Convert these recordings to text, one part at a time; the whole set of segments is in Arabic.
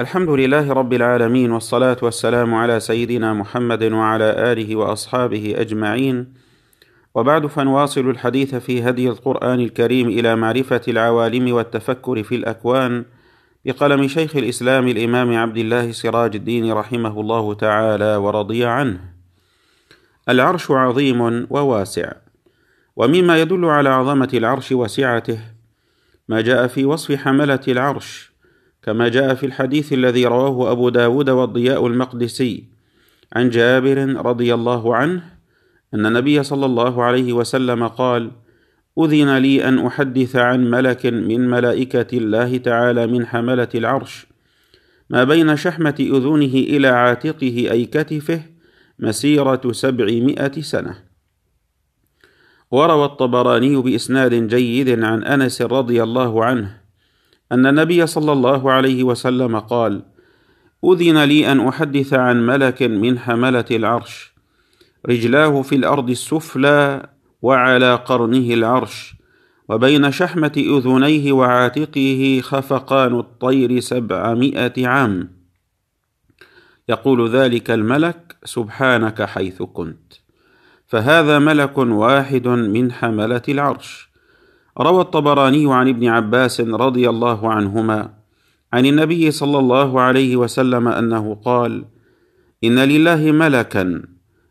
الحمد لله رب العالمين والصلاة والسلام على سيدنا محمد وعلى آله وأصحابه أجمعين وبعد فنواصل الحديث في هدي القرآن الكريم إلى معرفة العوالم والتفكر في الأكوان بقلم شيخ الإسلام الإمام عبد الله سراج الدين رحمه الله تعالى ورضي عنه. العرش عظيم وواسع، ومما يدل على عظمة العرش وسعته ما جاء في وصف حملة العرش كما جاء في الحديث الذي رواه أبو داود والضياء المقدسي عن جابر رضي الله عنه أن النبي صلى الله عليه وسلم قال أذن لي أن أحدث عن ملك من ملائكة الله تعالى من حملة العرش ما بين شحمة أذنه إلى عاتقه أي كتفه مسيرة سبعمائة سنة وروى الطبراني بإسناد جيد عن أنس رضي الله عنه ان النبي صلى الله عليه وسلم قال اذن لي ان احدث عن ملك من حمله العرش رجلاه في الارض السفلى وعلى قرنه العرش وبين شحمه اذنيه وعاتقه خفقان الطير سبعمائه عام يقول ذلك الملك سبحانك حيث كنت فهذا ملك واحد من حمله العرش روى الطبراني عن ابن عباس رضي الله عنهما عن النبي صلى الله عليه وسلم انه قال ان لله ملكا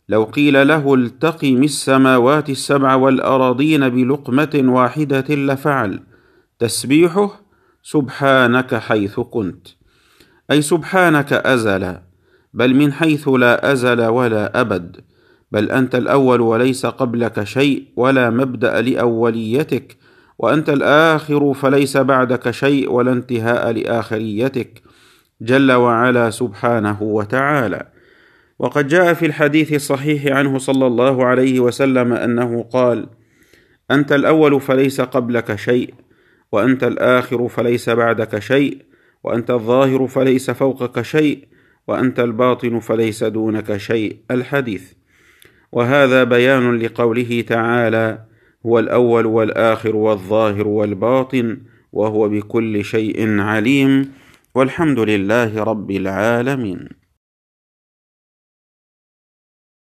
لو قيل له التقم السماوات السبع والاراضين بلقمه واحده لفعل تسبيحه سبحانك حيث كنت اي سبحانك ازل بل من حيث لا ازل ولا ابد بل انت الاول وليس قبلك شيء ولا مبدا لاوليتك وانت الاخر فليس بعدك شيء ولا انتهاء لاخريتك جل وعلا سبحانه وتعالى وقد جاء في الحديث الصحيح عنه صلى الله عليه وسلم انه قال انت الاول فليس قبلك شيء وانت الاخر فليس بعدك شيء وانت الظاهر فليس فوقك شيء وانت الباطن فليس دونك شيء الحديث وهذا بيان لقوله تعالى هو الاول والاخر والظاهر والباطن وهو بكل شيء عليم والحمد لله رب العالمين